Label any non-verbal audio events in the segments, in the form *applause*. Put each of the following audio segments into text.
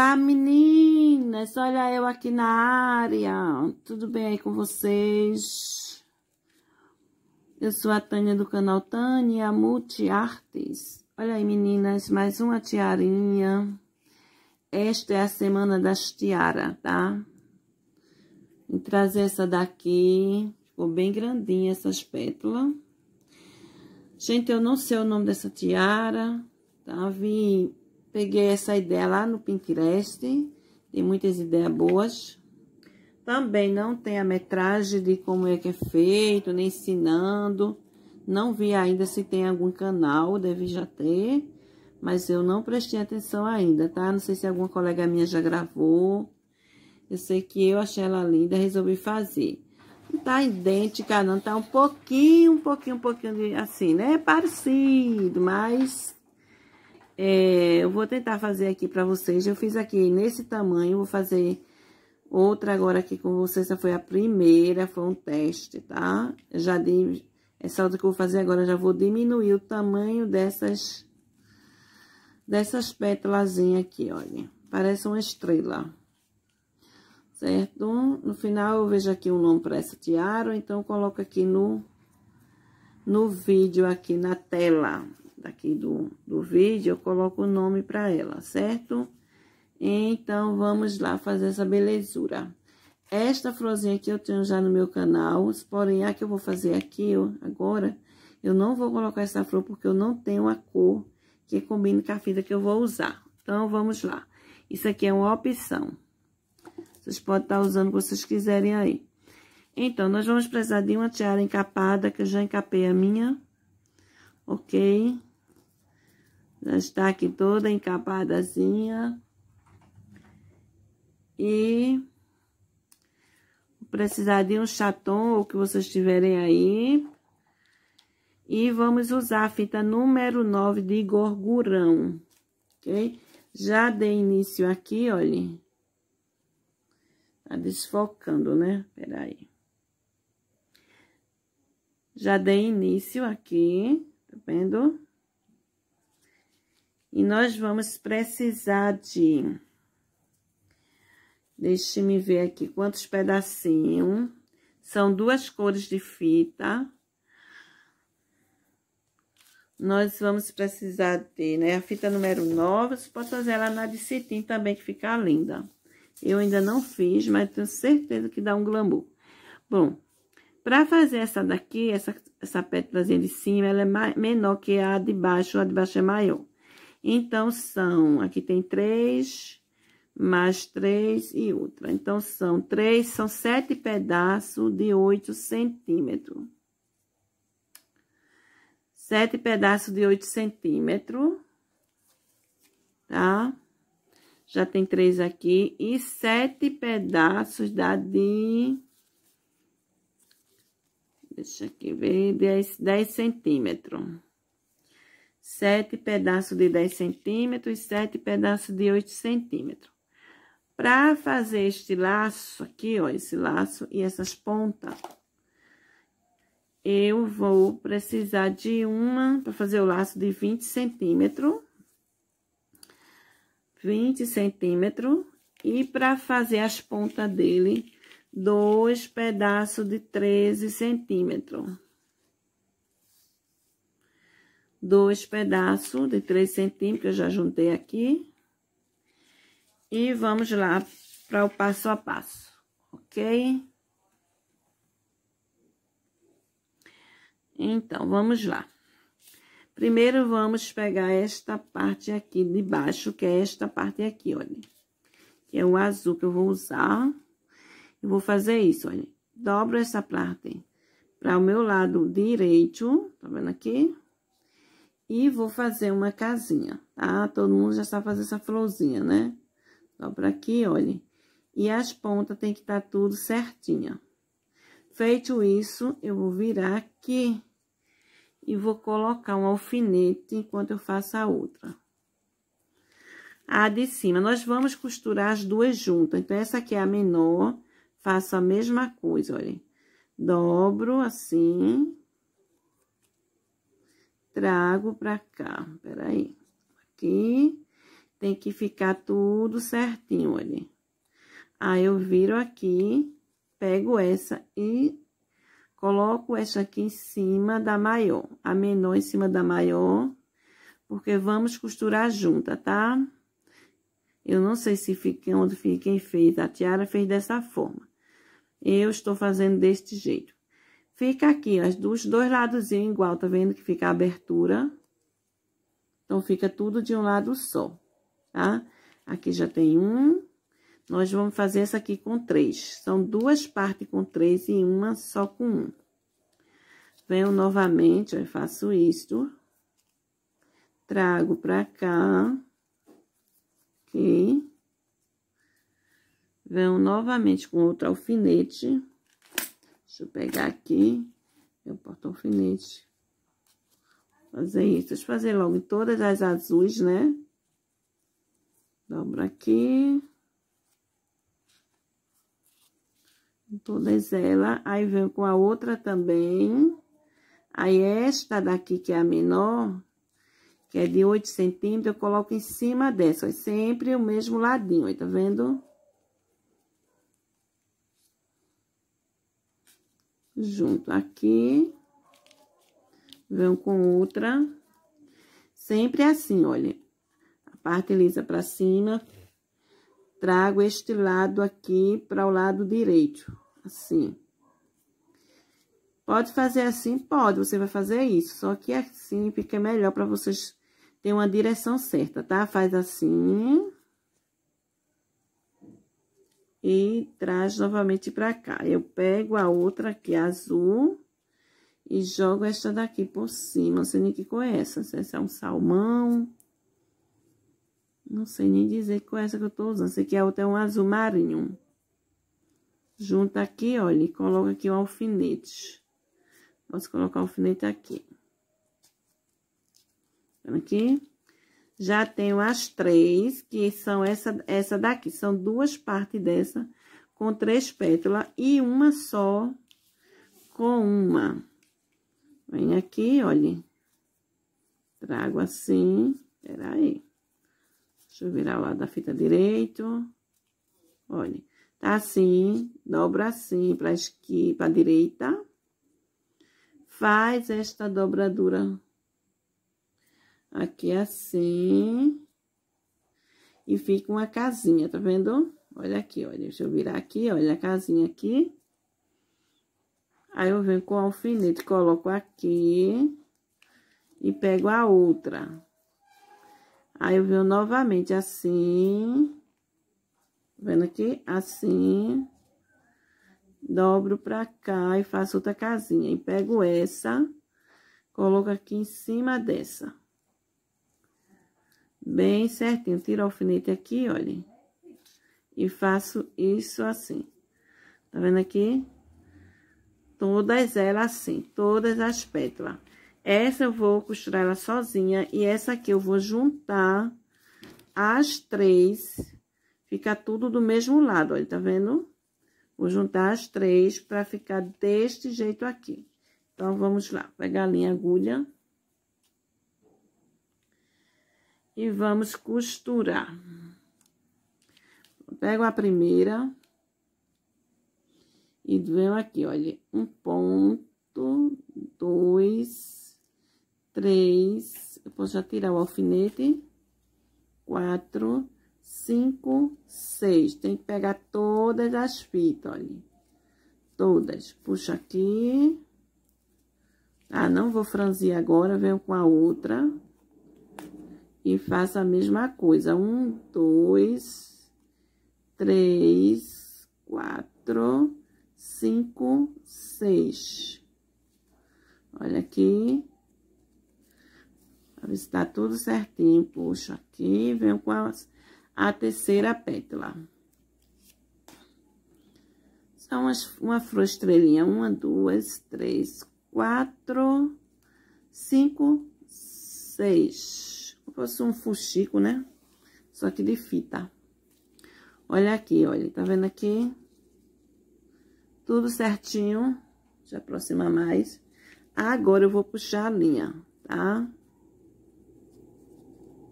Olá, meninas! Olha eu aqui na área. Tudo bem aí com vocês? Eu sou a Tânia do canal Tânia Multiartes. Olha aí, meninas, mais uma tiarinha. Esta é a semana das tiaras, tá? Vou trazer essa daqui. Ficou bem grandinha essas pétalas. Gente, eu não sei o nome dessa tiara, tá? Vi Peguei essa ideia lá no Pinterest. Tem muitas ideias boas. Também não tem a metragem de como é que é feito, nem ensinando. Não vi ainda se tem algum canal, deve já ter. Mas eu não prestei atenção ainda, tá? Não sei se alguma colega minha já gravou. Eu sei que eu achei ela linda, resolvi fazer. Não tá idêntica, não. Tá um pouquinho, um pouquinho, um pouquinho de, assim, né? Parecido, mas é, eu vou tentar fazer aqui pra vocês. Eu fiz aqui nesse tamanho, vou fazer outra agora aqui com vocês. Essa foi a primeira, foi um teste, tá? já Essa outra que eu vou fazer agora, já vou diminuir o tamanho dessas... Dessas pétalazinhas aqui, olha. Parece uma estrela, certo? No final, eu vejo aqui um nome pra essa tiara, então, coloco aqui no... No vídeo aqui na tela, daqui do, do vídeo, eu coloco o nome para ela, certo? Então, vamos lá fazer essa belezura. Esta florzinha aqui eu tenho já no meu canal, porém, a que eu vou fazer aqui ó agora, eu não vou colocar essa flor porque eu não tenho a cor que combine com a fita que eu vou usar. Então, vamos lá. Isso aqui é uma opção. Vocês podem estar usando o que vocês quiserem aí. Então, nós vamos precisar de uma tiara encapada, que eu já encapei a minha, ok? Já está aqui toda encapadazinha. E precisar de um chaton ou que vocês tiverem aí. E vamos usar a fita número 9 de gorgurão, ok? Já dei início aqui, olha. Tá desfocando, né? Peraí. Já dei início aqui, tá vendo? E nós vamos precisar de... Deixe-me ver aqui quantos pedacinhos. São duas cores de fita. Nós vamos precisar de, né, a fita número 9. Você pode fazer ela na de cetim também, que fica linda. Eu ainda não fiz, mas tenho certeza que dá um glamour. Bom, para fazer essa daqui, essa, essa pétalazinha de cima, ela é menor que a de baixo. A de baixo é maior. Então, são, aqui tem três, mais três e outra. Então, são três, são sete pedaços de oito centímetros. Sete pedaços de oito centímetros, tá? Já tem três aqui. E sete pedaços dá de... Deixa aqui ver, dez, dez centímetros sete pedaços de 10 centímetros, e sete pedaços de 8 centímetros. Para fazer este laço aqui, ó, esse laço e essas pontas, eu vou precisar de uma, para fazer o laço de 20 centímetros, 20 centímetros, e para fazer as pontas dele, dois pedaços de 13 centímetros dois pedaços de 3 centímetros, eu já juntei aqui. E vamos lá para o passo a passo, ok? Então, vamos lá. Primeiro, vamos pegar esta parte aqui de baixo, que é esta parte aqui, olha. Que é o azul que eu vou usar. Eu vou fazer isso, olha. Dobro essa parte para o meu lado direito, tá vendo aqui? E vou fazer uma casinha, tá? Todo mundo já sabe fazer essa florzinha, né? Dobra aqui, olha. E as pontas tem que estar tá tudo certinha. Feito isso, eu vou virar aqui e vou colocar um alfinete enquanto eu faço a outra. A de cima, nós vamos costurar as duas juntas. Então, essa aqui é a menor, faço a mesma coisa, olha. Dobro assim, trago pra cá. Peraí. Aqui. Tem que ficar tudo certinho, olha. Aí, eu viro aqui, pego essa e coloco essa aqui em cima da maior. A menor em cima da maior, porque vamos costurar junta, tá? Eu não sei se fica onde fiquem fez. A tiara fez dessa forma. Eu estou fazendo deste jeito. Fica aqui, ó, dos dois ladoszinhos igual, tá vendo que fica a abertura? Então, fica tudo de um lado só, tá? Aqui já tem um. Nós vamos fazer essa aqui com três. São duas partes com três e uma só com um. Venho novamente, ó, faço isto. Trago pra cá. Ok? Venho novamente com outro alfinete. Deixa eu pegar aqui meu porta-alfinete. Fazer isso. Deixa eu fazer logo em todas as azuis, né? Dobro aqui. Em todas elas. Aí venho com a outra também. Aí esta daqui, que é a menor, que é de 8 centímetros, eu coloco em cima dessa. É sempre o mesmo ladinho, aí, tá vendo? junto aqui, vão com outra, sempre assim, olha, a parte lisa pra cima, trago este lado aqui para o lado direito, assim. Pode fazer assim? Pode, você vai fazer isso, só que é assim fica melhor para vocês terem uma direção certa, tá? Faz assim, e traz novamente para cá. Eu pego a outra aqui, azul, e jogo esta daqui por cima. Não sei nem que cor é essa, se essa é um salmão. Não sei nem dizer qual é essa que eu tô usando. Essa aqui a outra é um azul marinho. Junta aqui, olha, e coloca aqui o alfinete. Posso colocar o alfinete aqui. Aqui já tenho as três, que são essa, essa daqui, são duas partes dessa, com três pétalas, e uma só com uma. Vem aqui, olhe. Trago assim, peraí. Deixa eu virar o lado da fita direito. Olhe, tá assim, dobra assim pra esquerda, pra direita. Faz esta dobradura Aqui assim. E fica uma casinha, tá vendo? Olha aqui, olha. Deixa eu virar aqui, olha a casinha aqui. Aí, eu venho com o alfinete, coloco aqui. E pego a outra. Aí, eu venho novamente assim. Tá vendo aqui? Assim dobro pra cá e faço outra casinha. E pego essa, coloco aqui em cima dessa bem certinho. Tiro o alfinete aqui, olha. E faço isso assim. Tá vendo aqui? Todas elas assim, todas as pétalas. Essa eu vou costurar ela sozinha e essa aqui eu vou juntar as três. Fica tudo do mesmo lado, olha, tá vendo? Vou juntar as três pra ficar deste jeito aqui. Então, vamos lá. Pegar a linha agulha. e vamos costurar. Pego a primeira e venho aqui, olha, um ponto, dois, três, eu posso já tirar o alfinete, quatro, cinco, seis. Tem que pegar todas as fitas, olha, todas. Puxa aqui. Ah, não vou franzir agora, venho com a outra. E faço a mesma coisa. Um, dois, três, quatro, cinco, seis. Olha aqui. Pra ver se tá tudo certinho. Puxo aqui, venho com a, a terceira pétala. São umas, uma estrelinha. Uma, duas, três, quatro, cinco, seis fosse um fuxico, né? Só que de fita. Olha aqui, olha, tá vendo aqui? Tudo certinho. Deixa eu aproximar mais. Agora eu vou puxar a linha, tá?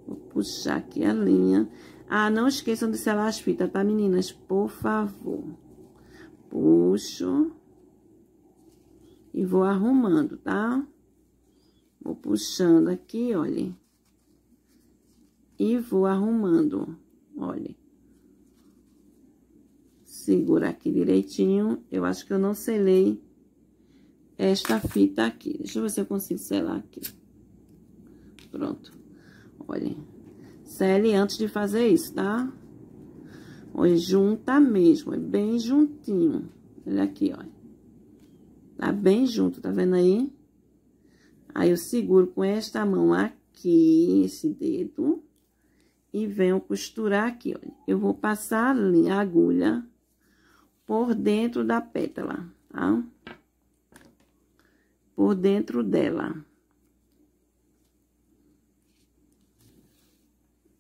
Vou puxar aqui a linha. Ah, não esqueçam de selar as fitas, tá, meninas? Por favor. Puxo. E vou arrumando, tá? Vou puxando aqui, olha e vou arrumando. Olha. Segura aqui direitinho. Eu acho que eu não selei esta fita aqui. Deixa eu ver se eu consigo selar aqui. Pronto. Olha, Sele antes de fazer isso, tá? Olha, junta mesmo. É bem juntinho. Olha aqui, olha. Tá bem junto, tá vendo aí? Aí eu seguro com esta mão aqui, esse dedo e venho costurar aqui, olha. Eu vou passar a, linha, a agulha por dentro da pétala, tá? Por dentro dela.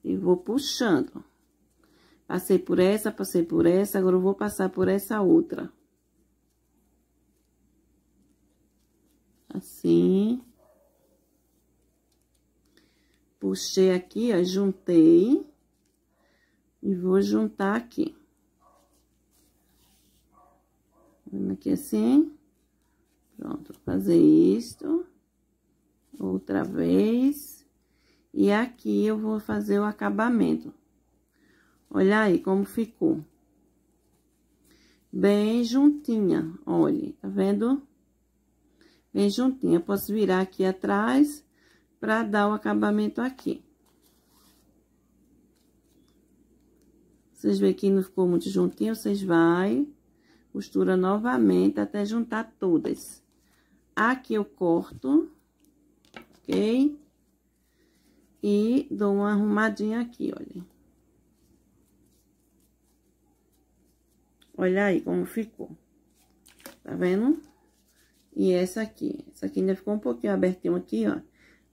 E vou puxando. Passei por essa, passei por essa, agora eu vou passar por essa outra. Assim. Puxei aqui, ó, juntei. E vou juntar aqui. Vendo aqui assim. Pronto, vou fazer isto. Outra vez. E aqui eu vou fazer o acabamento. Olha aí como ficou. Bem juntinha, olha, tá vendo? Bem juntinha. Posso virar aqui atrás pra dar o acabamento aqui. Vocês veem que não ficou muito juntinho, vocês vai, costura novamente até juntar todas. Aqui eu corto, ok? E dou uma arrumadinha aqui, olha. Olha aí como ficou. Tá vendo? E essa aqui. Essa aqui ainda ficou um pouquinho abertinho aqui, ó.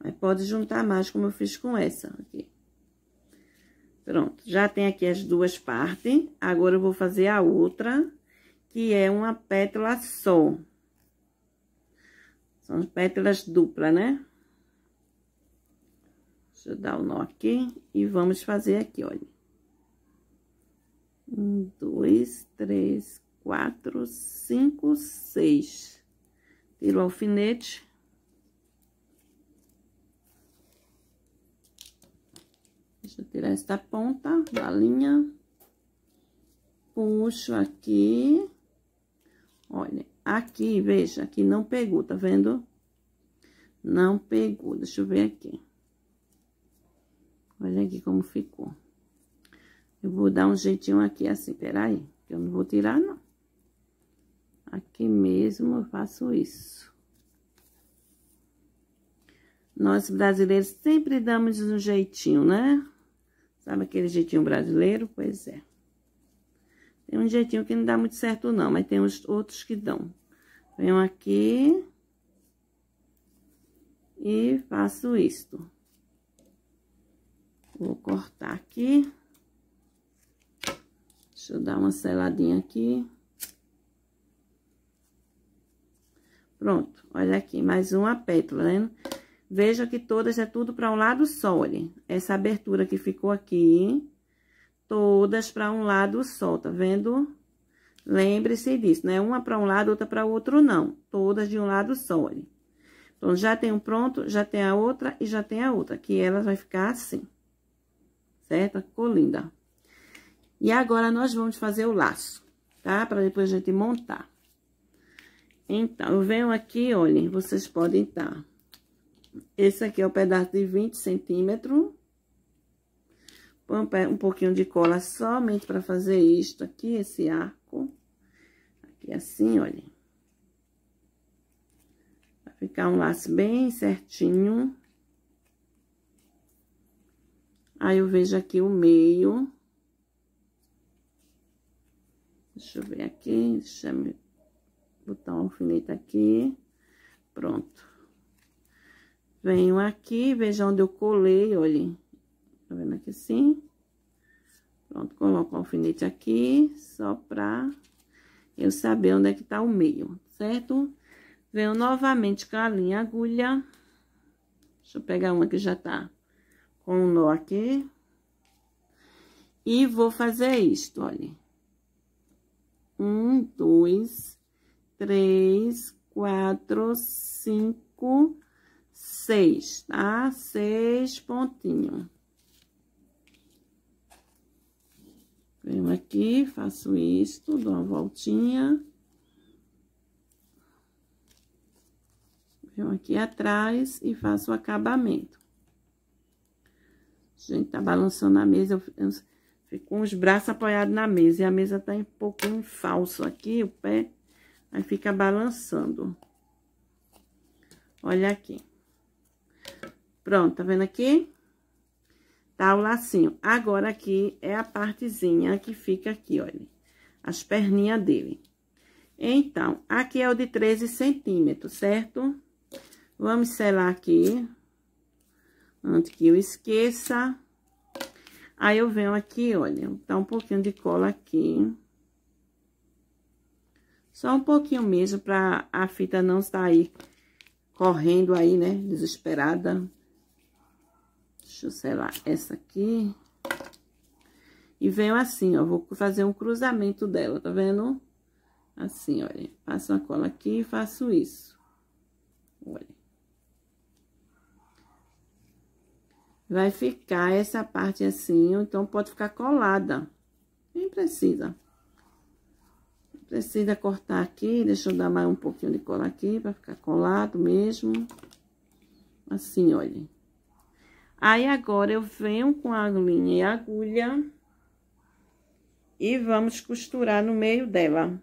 Mas pode juntar mais, como eu fiz com essa aqui. Pronto, já tem aqui as duas partes. Agora eu vou fazer a outra, que é uma pétala só. São pétalas dupla, né? Deixa eu dar o um nó aqui e vamos fazer aqui, olha. Um, dois, três, quatro, cinco, seis. Tiro o alfinete Deixa eu tirar esta ponta da linha. Puxo aqui. Olha, aqui, veja, aqui não pegou, tá vendo? Não pegou, deixa eu ver aqui. Olha aqui como ficou. Eu vou dar um jeitinho aqui assim, peraí, que eu não vou tirar, não. Aqui mesmo eu faço isso. Nós brasileiros sempre damos um jeitinho, né? Sabe aquele jeitinho brasileiro? Pois é. Tem um jeitinho que não dá muito certo não, mas tem uns outros que dão. Venho aqui e faço isto. Vou cortar aqui. Deixa eu dar uma seladinha aqui. Pronto, olha aqui, mais uma pétala, né? Veja que todas é tudo para um lado só, olha. Essa abertura que ficou aqui, todas para um lado só, tá vendo? Lembre-se disso, né? Uma para um lado, outra para o outro, não. Todas de um lado só, olha. Então, já tem um pronto, já tem a outra e já tem a outra, que ela vai ficar assim. Certo? Ficou linda. E agora, nós vamos fazer o laço, tá? Para depois a gente montar. Então, eu venho aqui, olhem, vocês podem estar... Tá esse aqui é o um pedaço de 20 centímetros. Põe um pouquinho de cola somente para fazer isto aqui, esse arco. Aqui assim, olha. Vai ficar um laço bem certinho. Aí eu vejo aqui o meio. Deixa eu ver aqui, deixa eu botar um alfinete aqui. Pronto. Venho aqui, veja onde eu colei, olha. Tá vendo aqui assim? Pronto, coloco o alfinete aqui, só pra eu saber onde é que tá o meio, certo? Venho novamente com a linha agulha. Deixa eu pegar uma que já tá com o um nó aqui. E vou fazer isto, olha. Um, dois, três, quatro, cinco, seis, tá? Seis pontinhos. Venho aqui, faço isto, dou uma voltinha. Venho aqui atrás e faço o acabamento. Gente, tá balançando a mesa, eu, fico com os braços apoiados na mesa. E a mesa tá um pouquinho falso aqui, o pé, aí fica balançando. Olha aqui. Pronto, tá vendo aqui? Tá o lacinho. Agora, aqui é a partezinha que fica aqui, olha. As perninhas dele. Então, aqui é o de 13 centímetros, certo? Vamos selar aqui. Antes que eu esqueça. Aí, eu venho aqui, olha, tá um pouquinho de cola aqui. Só um pouquinho mesmo, pra a fita não sair correndo aí, né? Desesperada. Deixa eu selar essa aqui. E venho assim, ó, vou fazer um cruzamento dela, tá vendo? Assim, olha, passo a cola aqui e faço isso. Olha. Vai ficar essa parte assim, então pode ficar colada. Nem precisa. Precisa cortar aqui, deixa eu dar mais um pouquinho de cola aqui, pra ficar colado mesmo. Assim, olha. Aí, agora, eu venho com a e a agulha e vamos costurar no meio dela.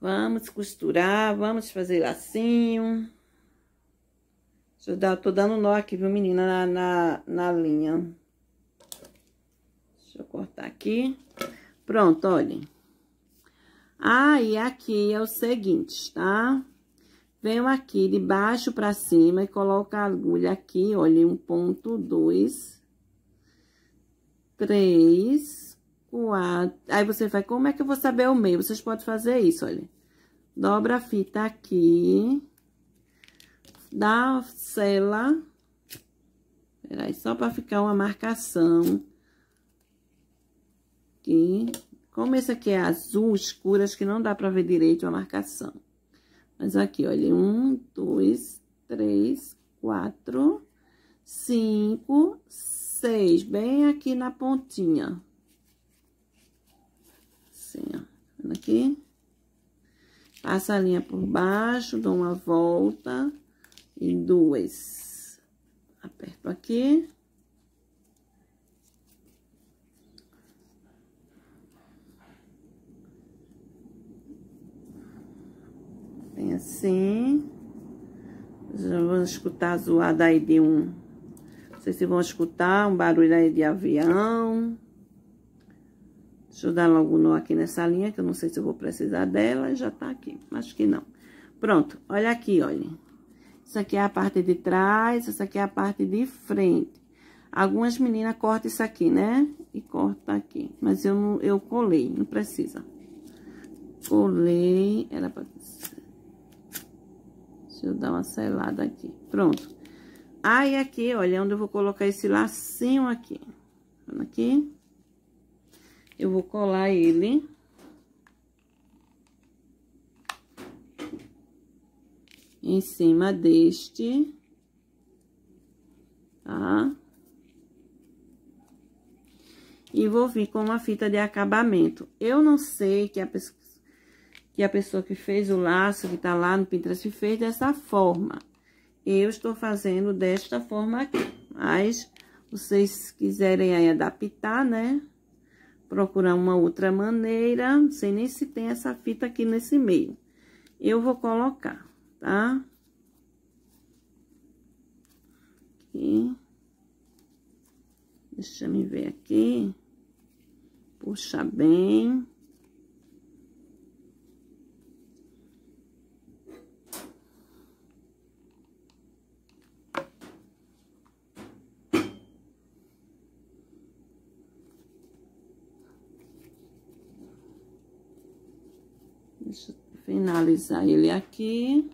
Vamos costurar, vamos fazer lacinho. Deixa eu dar, tô dando nó aqui, viu, menina, na, na, na linha. Deixa eu cortar aqui. Pronto, olhem. Aí, ah, aqui é o seguinte, tá? Venho aqui de baixo pra cima e coloco a agulha aqui, olha, um ponto, dois, três, quatro. Aí, você vai, como é que eu vou saber o meio? Vocês podem fazer isso, olha. Dobra a fita aqui, dá a sela, peraí, só pra ficar uma marcação aqui. Como esse aqui é azul escuro, acho que não dá pra ver direito a marcação. Mas aqui, olha, um, dois, três, quatro, cinco, seis, bem aqui na pontinha. Assim, ó, vendo aqui? Passa a linha por baixo, dou uma volta e duas. Aperto aqui. Assim, assim. Já vão escutar a zoada aí de um... Não sei se vão escutar um barulho aí de avião. Deixa eu dar logo nó aqui nessa linha, que eu não sei se eu vou precisar dela. Já tá aqui, acho que não. Pronto, olha aqui, olha. Isso aqui é a parte de trás, isso aqui é a parte de frente. Algumas meninas cortam isso aqui, né? E corta aqui. Mas eu, não, eu colei, não precisa. Colei, era pra... Deixa eu dar uma selada aqui. Pronto. Aí, ah, aqui, olha, onde eu vou colocar esse lacinho aqui. aqui? Eu vou colar ele. Em cima deste. Tá? E vou vir com uma fita de acabamento. Eu não sei que a, que a pessoa que fez o laço, que tá lá no Pinterest, fez dessa forma. Eu estou fazendo desta forma aqui, mas vocês quiserem aí adaptar, né? Procurar uma outra maneira, não sei nem se tem essa fita aqui nesse meio. Eu vou colocar, tá? Aqui. Deixa eu ver aqui. puxa bem. finalizar ele aqui.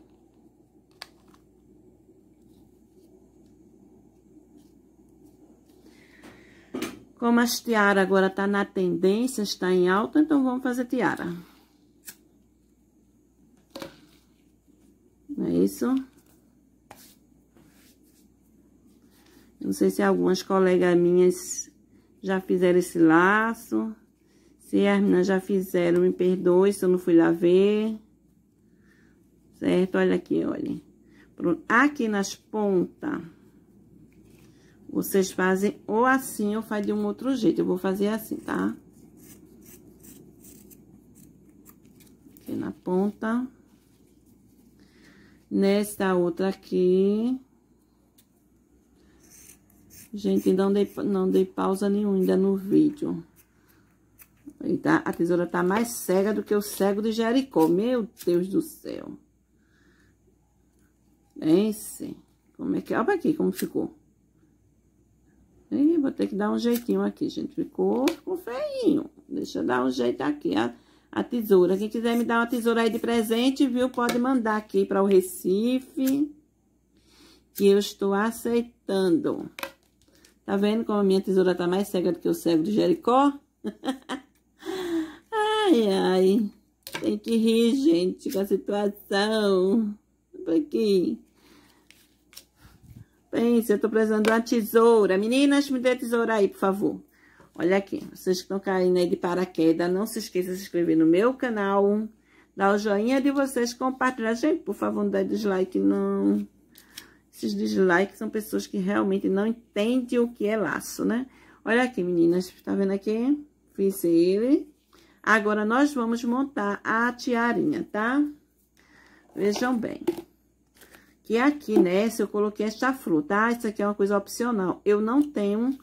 Como as tiara agora tá na tendência, está em alta, então vamos fazer tiara. Não é isso? não sei se algumas colegas minhas já fizeram esse laço. Se as meninas já fizeram, me perdoe se eu não fui lá ver certo? Olha aqui, olha. Aqui nas pontas, vocês fazem ou assim ou faz de um outro jeito. Eu vou fazer assim, tá? Aqui na ponta. Nesta outra aqui. Gente, não dei, não dei pausa nenhuma ainda no vídeo. E tá, a tesoura tá mais cega do que o cego de Jericó. Meu Deus do céu. Pense. Como é que... Olha aqui como ficou. Ih, vou ter que dar um jeitinho aqui, gente. Ficou, ficou feinho. Deixa eu dar um jeito aqui, a, a tesoura. Quem quiser me dar uma tesoura aí de presente, viu? Pode mandar aqui para o Recife, que eu estou aceitando. Tá vendo como a minha tesoura tá mais cega do que o cego de Jericó? *laughs* ai, ai. Tem que rir, gente, com a situação. Um pouquinho. Pense, eu tô precisando de uma tesoura. Meninas, me dê a tesoura aí, por favor. Olha aqui, vocês que estão caindo aí de paraquedas, não se esqueça de se inscrever no meu canal. dá o joinha de vocês, compartilhar. Gente, por favor, não dá dislike, não. Esses dislikes são pessoas que realmente não entendem o que é laço, né? Olha aqui, meninas, tá vendo aqui? Fiz ele. Agora, nós vamos montar a tiarinha, tá? Vejam bem que é aqui nessa né? eu coloquei esta fruta. Ah, isso aqui é uma coisa opcional. Eu não tenho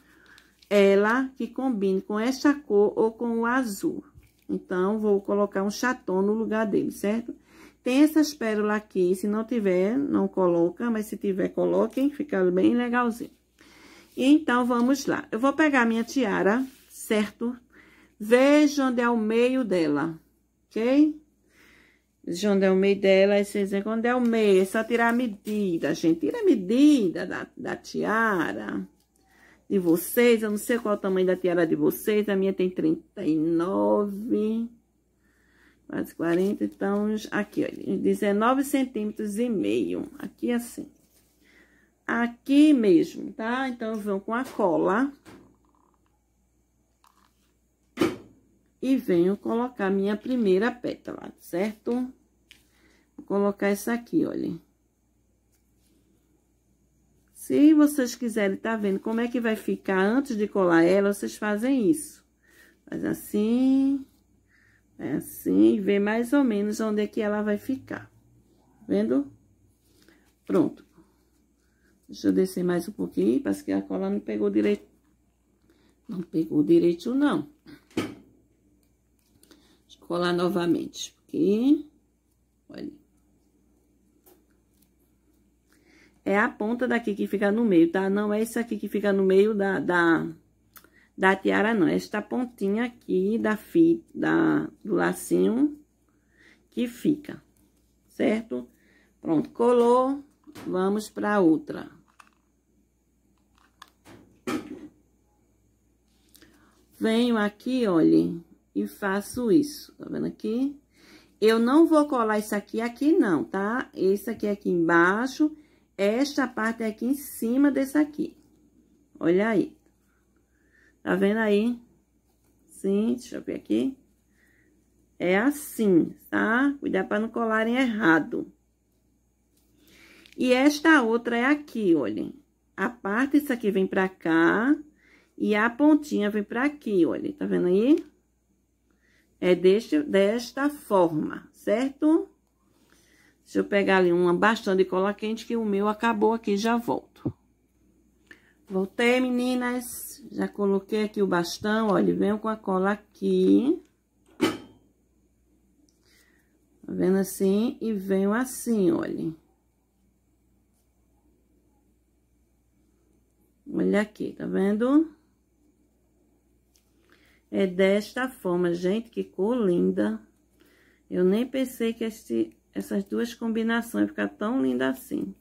ela que combine com esta cor ou com o azul. Então, vou colocar um chaton no lugar dele, certo? Tem essas pérolas aqui, se não tiver, não coloca, mas se tiver, coloquem, fica bem legalzinho. Então, vamos lá. Eu vou pegar minha tiara, certo? Veja onde é o meio dela, ok? João é de Almeida, ela é Cezé Conde Quando é, é só tirar a medida, gente. Tira a medida da, da tiara de vocês. Eu não sei qual é o tamanho da tiara de vocês. A minha tem 39, quase 40. Então, aqui, olha, 19 centímetros e meio. Aqui assim. Aqui mesmo, tá? Então, eu com a cola. E venho colocar minha primeira pétala, certo? colocar isso aqui, olhem. Se vocês quiserem tá vendo como é que vai ficar antes de colar ela, vocês fazem isso. Faz assim, é assim, e vê mais ou menos onde é que ela vai ficar. Tá vendo? Pronto. Deixa eu descer mais um pouquinho, parece que a cola não pegou direito. Não pegou direito, não. Deixa eu colar novamente. Aqui. Olha. é a ponta daqui que fica no meio, tá? Não é isso aqui que fica no meio da, da, da tiara, não. É esta pontinha aqui da fi, da, do lacinho que fica, certo? Pronto, colou, vamos pra outra. Venho aqui, olhem, e faço isso, tá vendo aqui? Eu não vou colar isso aqui aqui não, tá? Esse aqui é aqui embaixo esta parte aqui em cima desse aqui. Olha aí. Tá vendo aí? Sim, deixa eu ver aqui. É assim, tá? Cuidar para não colarem errado. E esta outra é aqui, olhem. A parte, isso aqui vem pra cá. E a pontinha vem pra aqui, olhem. Tá vendo aí? É deste, desta forma, certo? Se eu pegar ali uma bastante cola quente, que o meu acabou aqui, já volto. Voltei, meninas. Já coloquei aqui o bastão, olha, venho com a cola aqui. Tá vendo assim? E venho assim, olha. Olha aqui, tá vendo? É desta forma, gente, que cor linda. Eu nem pensei que esse essas duas combinações, fica tão linda assim.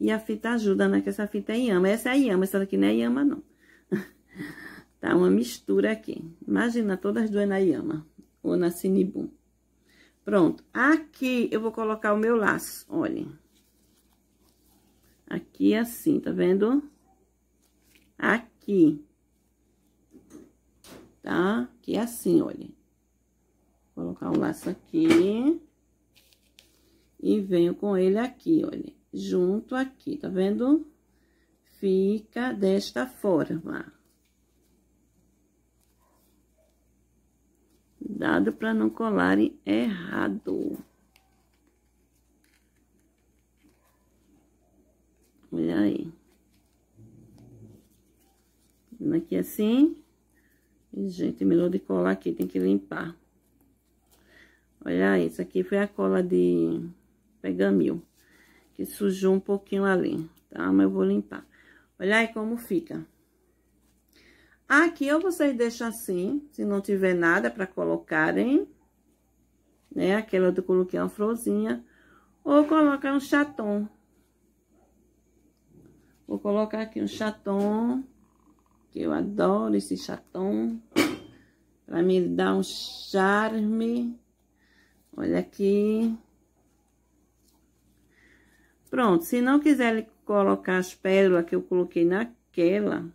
E a fita ajuda, né? Que essa fita é Yama. Essa é Yama, essa daqui não é Yama, não. *laughs* tá uma mistura aqui. Imagina todas duas na Yama ou na Sinibum. Pronto. Aqui eu vou colocar o meu laço, olhem. Aqui é assim, tá vendo? Aqui. Tá? Aqui é assim, olha. Vou colocar o laço aqui e venho com ele aqui, olha, junto aqui, tá vendo? Fica desta forma. Cuidado para não colarem errado. Olha aí. aqui assim. gente, terminou de colar aqui, tem que limpar. Olha, isso aqui foi a cola de pegar mil, que sujou um pouquinho ali, tá? Mas eu vou limpar. Olha aí como fica. Aqui eu vocês deixam assim, se não tiver nada para colocarem, né? Aquela eu coloquei uma florzinha, ou colocar um chaton. Vou colocar aqui um chaton, que eu adoro esse chaton, para me dar um charme. Olha aqui. Pronto, se não quiser colocar as pérolas que eu coloquei naquela,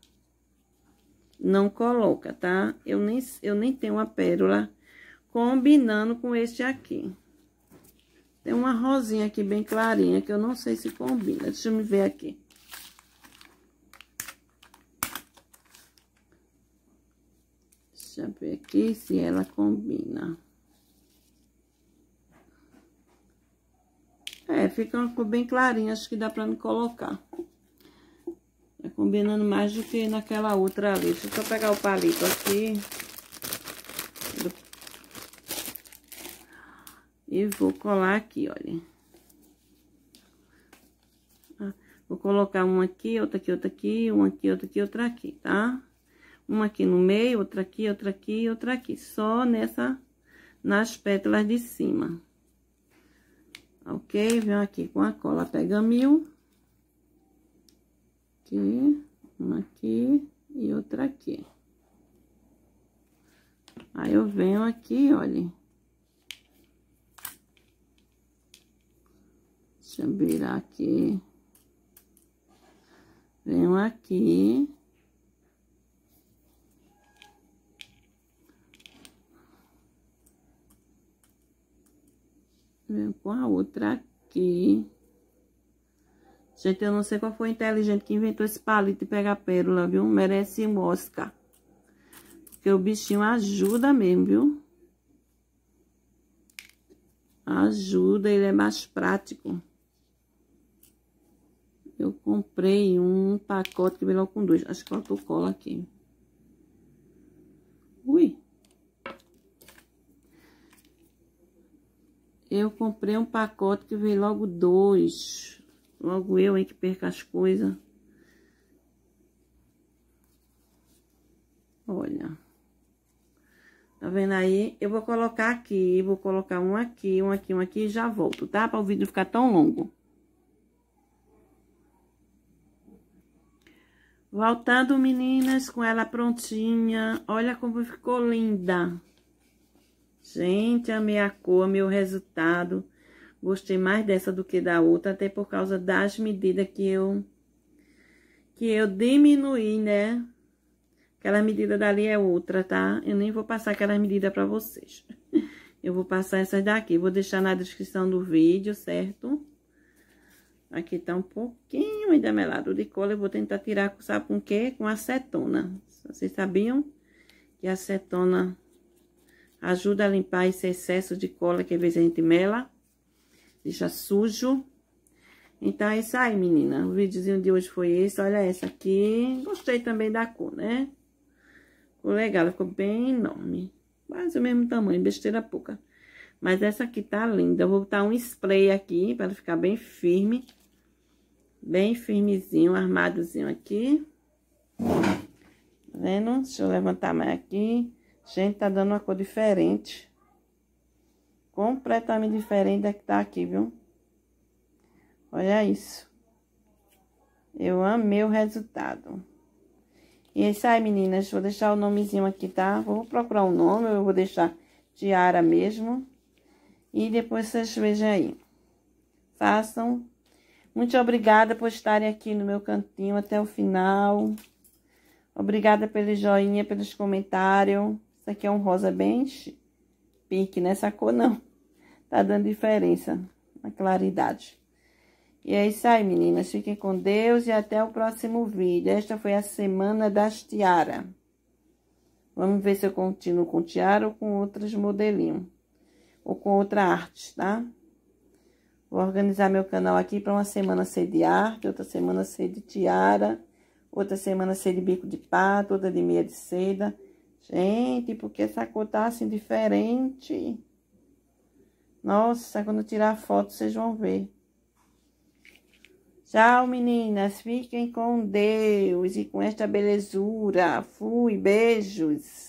não coloca, tá? Eu nem, eu nem tenho uma pérola combinando com este aqui. Tem uma rosinha aqui bem clarinha, que eu não sei se combina. Deixa eu me ver aqui. Deixa eu ver aqui se ela combina. É, fica, ficou bem clarinho, acho que dá pra me colocar. Tá combinando mais do que naquela outra ali. Deixa eu só pegar o palito aqui. E vou colar aqui, olha. Vou colocar uma aqui, outra aqui, outra aqui, uma aqui, outra aqui, outra aqui, tá? Uma aqui no meio, outra aqui, outra aqui, outra aqui. Só nessa, nas pétalas de cima. Ok, venho aqui com a cola pega mil. Aqui, uma aqui e outra aqui. Aí eu venho aqui, olha. Deixa eu virar aqui. Venho aqui. venho com a outra aqui. Gente, eu não sei qual foi inteligente que inventou esse palito de pegar pérola, viu? Merece um Oscar. Porque o bichinho ajuda mesmo, viu? Ajuda, ele é mais prático. Eu comprei um pacote que veio com dois. Acho que faltou cola aqui. Ui. Eu comprei um pacote que veio logo dois. Logo eu, hein, que perca as coisas. Olha. Tá vendo aí? Eu vou colocar aqui, vou colocar um aqui, um aqui, um aqui e já volto, tá? Para o vídeo ficar tão longo. Voltando, meninas, com ela prontinha. Olha como ficou linda. Gente, amei a cor, amei o resultado. Gostei mais dessa do que da outra, até por causa das medidas que eu que eu diminuí, né? Aquela medida dali é outra, tá? Eu nem vou passar aquela medida para vocês. *laughs* Eu vou passar essas daqui, vou deixar na descrição do vídeo, certo? Aqui tá um pouquinho ainda melado de cola, eu vou tentar tirar, sabe com o quê? Com acetona. Vocês sabiam que acetona Ajuda a limpar esse excesso de cola que às vezes a gente mela. Deixa sujo. Então, é isso aí, menina. O videozinho de hoje foi esse. Olha essa aqui. Gostei também da cor, né? Ficou legal. Ela ficou bem enorme. Quase o mesmo tamanho. Besteira pouca. Mas essa aqui tá linda. Eu vou botar um spray aqui para ela ficar bem firme. Bem firmezinho, armadozinho aqui. Tá vendo? Deixa eu levantar mais aqui. Gente, tá dando uma cor diferente. Completamente diferente da que tá aqui, viu? Olha isso. Eu amei o resultado. E é isso aí, meninas. Vou deixar o nomezinho aqui, tá? Vou procurar o um nome, eu vou deixar Tiara mesmo. E depois vocês vejam aí. Façam. Muito obrigada por estarem aqui no meu cantinho até o final. Obrigada pelo joinha, pelos comentários. Isso aqui é um rosa bem pink, nessa né? cor não. Tá dando diferença na claridade. E é isso aí, meninas. Fiquem com Deus e até o próximo vídeo. Esta foi a semana das tiara. Vamos ver se eu continuo com tiara ou com outros modelinhos. Ou com outra arte, tá? Vou organizar meu canal aqui para uma semana ser de arte, outra semana ser de tiara, outra semana ser de bico de pato, outra de meia de seda Gente, porque essa cor tá assim diferente? Nossa, quando tirar foto, vocês vão ver. Tchau, meninas. Fiquem com Deus e com esta belezura. Fui, beijos.